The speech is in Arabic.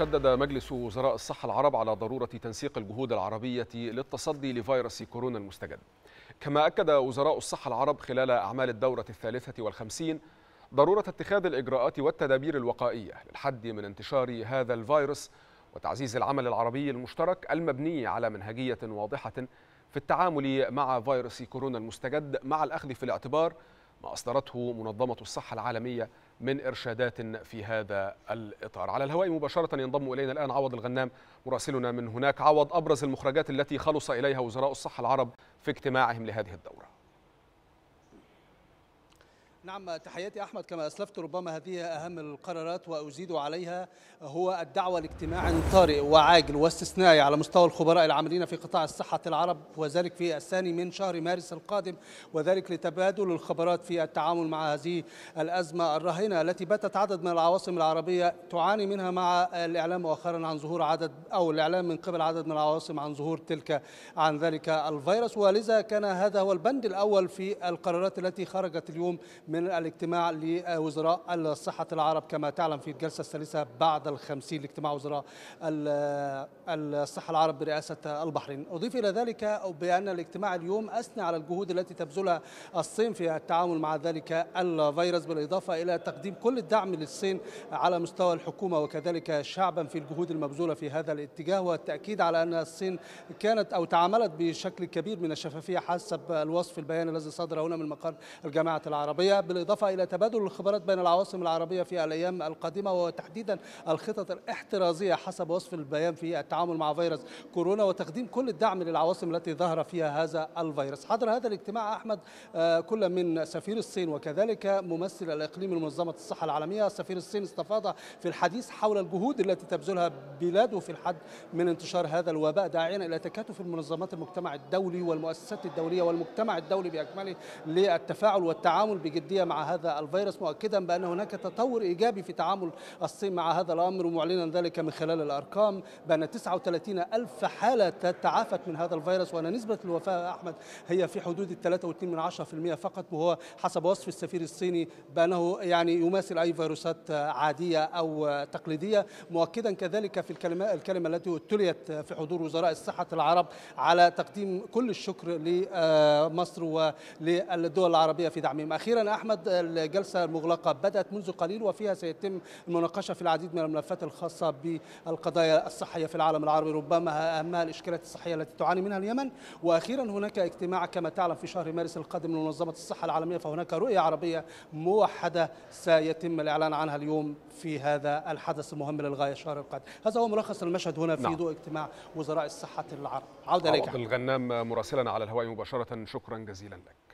شدد مجلس وزراء الصحة العرب على ضرورة تنسيق الجهود العربية للتصدي لفيروس كورونا المستجد كما أكد وزراء الصحة العرب خلال أعمال الدورة الثالثة والخمسين ضرورة اتخاذ الإجراءات والتدابير الوقائية للحد من انتشار هذا الفيروس وتعزيز العمل العربي المشترك المبني على منهجية واضحة في التعامل مع فيروس كورونا المستجد مع الأخذ في الاعتبار ما أصدرته منظمة الصحة العالمية من إرشادات في هذا الإطار على الهواء مباشرة ينضم إلينا الآن عوض الغنام مراسلنا من هناك عوض أبرز المخرجات التي خلص إليها وزراء الصحة العرب في اجتماعهم لهذه الدورة نعم تحياتي احمد كما اسلفت ربما هذه اهم القرارات وازيد عليها هو الدعوه لاجتماع طارئ وعاجل واستثنائي على مستوى الخبراء العاملين في قطاع الصحه العرب وذلك في الثاني من شهر مارس القادم وذلك لتبادل الخبرات في التعامل مع هذه الازمه الرهينه التي باتت عدد من العواصم العربيه تعاني منها مع الاعلام مؤخرا عن ظهور عدد او الاعلام من قبل عدد من العواصم عن ظهور تلك عن ذلك الفيروس ولذا كان هذا هو البند الاول في القرارات التي خرجت اليوم من الاجتماع لوزراء الصحة العرب كما تعلم في الجلسة الثالثة بعد الخمسين لاجتماع وزراء الصحة العرب برئاسة البحرين أضيف إلى ذلك بأن الاجتماع اليوم أثنى على الجهود التي تبذلها الصين في التعامل مع ذلك الفيروس بالإضافة إلى تقديم كل الدعم للصين على مستوى الحكومة وكذلك شعبا في الجهود المبذولة في هذا الاتجاه والتأكيد على أن الصين كانت أو تعاملت بشكل كبير من الشفافية حسب الوصف البيان الذي صدر هنا من مقر الجامعة العربية بالإضافة إلى تبادل الخبرات بين العواصم العربية في الأيام القادمة وتحديدا الخطط الاحترازية حسب وصف البيان في التعامل مع فيروس كورونا وتقديم كل الدعم للعواصم التي ظهر فيها هذا الفيروس حضر هذا الاجتماع أحمد آه، كل من سفير الصين وكذلك ممثل الإقليم لمنظمة الصحة العالمية سفير الصين استفاض في الحديث حول الجهود التي تبذلها بلاده في الحد من انتشار هذا الوباء داعيا إلى تكاتف المنظمات المجتمع الدولي والمؤسسات الدولية والمجتمع الدولي بأكمله للتفاعل والتعامل بجدية الوديه مع هذا الفيروس مؤكدا بان هناك تطور ايجابي في تعامل الصين مع هذا الامر ومعلنا ذلك من خلال الارقام بان 39 الف حاله تعافت من هذا الفيروس وان نسبه الوفاه احمد هي في حدود ال 3.2% فقط وهو حسب وصف السفير الصيني بانه يعني يماثل اي فيروسات عاديه او تقليديه مؤكدا كذلك في الكلمه الكلمه التي تليت في حضور وزراء الصحه العرب على تقديم كل الشكر لمصر وللدول العربيه في دعمهم اخيرا أحمد الجلسة المغلقة بدأت منذ قليل وفيها سيتم المناقشة في العديد من الملفات الخاصة بالقضايا الصحية في العالم العربي ربما أهمها الإشكالات الصحية التي تعاني منها اليمن وأخيرا هناك اجتماع كما تعلم في شهر مارس القادم لمنظمة الصحة العالمية فهناك رؤية عربية موحدة سيتم الإعلان عنها اليوم في هذا الحدث المهم للغاية الشهر القادم هذا هو ملخص المشهد هنا في نعم. ضوء اجتماع وزراء الصحة العرب عودة إليك الغنام مراسلا على الهواء مباشرة شكرا جزيلا لك